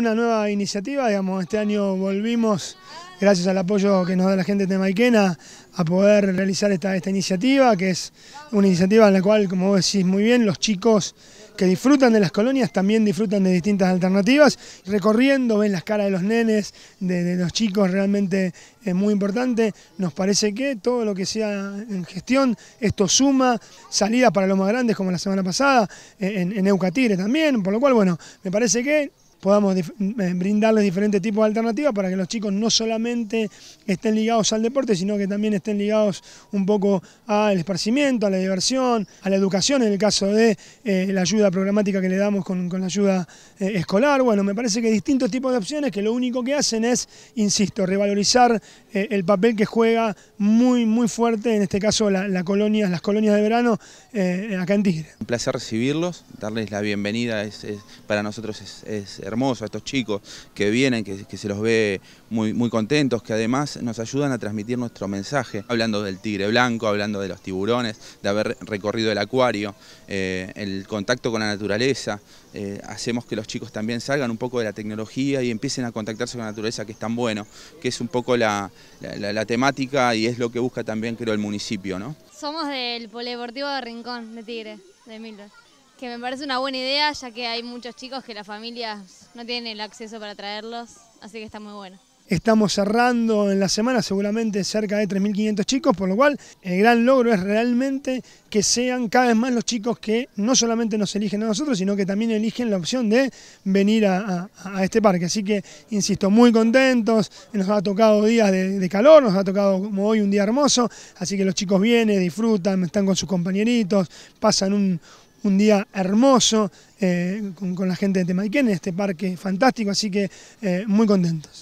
Una nueva iniciativa, digamos, este año volvimos, gracias al apoyo que nos da la gente de Maiquena, a poder realizar esta, esta iniciativa, que es una iniciativa en la cual, como decís muy bien, los chicos que disfrutan de las colonias también disfrutan de distintas alternativas, recorriendo, ven las caras de los nenes, de, los chicos, realmente es muy importante, nos parece que todo lo que sea en gestión, esto suma, salidas para los más grandes como la semana pasada, en, en Eucatire también, por lo cual, bueno, me parece que podamos eh, brindarles diferentes tipos de alternativas para que los chicos no solamente estén ligados al deporte, sino que también estén ligados un poco al esparcimiento, a la diversión, a la educación, en el caso de eh, la ayuda programática que le damos con, la ayuda eh, escolar. Bueno, me parece que distintos tipos de opciones que lo único que hacen es, insisto, revalorizar el papel que juega muy, muy fuerte, en este caso la, colonia, las colonias de verano acá en Tigre. Un placer recibirlos, darles la bienvenida, para nosotros es hermoso a estos chicos que vienen, que, se los ve muy, muy contentos, que además nos ayudan a transmitir nuestro mensaje, hablando del tigre blanco, hablando de los tiburones, de haber recorrido el acuario, eh, el contacto con la naturaleza, eh, hacemos que los chicos también salgan un poco de la tecnología y empiecen a contactarse con la naturaleza, que es tan bueno, que es un poco la, temática y es lo que busca también, creo, el municipio. ¿no? Somos del Polideportivo de Rincón, de Tigre, de Milver que me parece una buena idea, ya que hay muchos chicos que la familia no tienen el acceso para traerlos, así que está muy bueno. Estamos cerrando en la semana seguramente cerca de 3.500 chicos, por lo cual el gran logro es realmente que sean cada vez más los chicos que no solamente nos eligen a nosotros, sino que también eligen la opción de venir a, este parque. Así que, insisto, muy contentos, nos ha tocado días de, calor, nos ha tocado como hoy un día hermoso, así que los chicos vienen, disfrutan, están con sus compañeritos, pasan un, un día hermoso eh, con, la gente de en este parque fantástico, así que eh, muy contentos.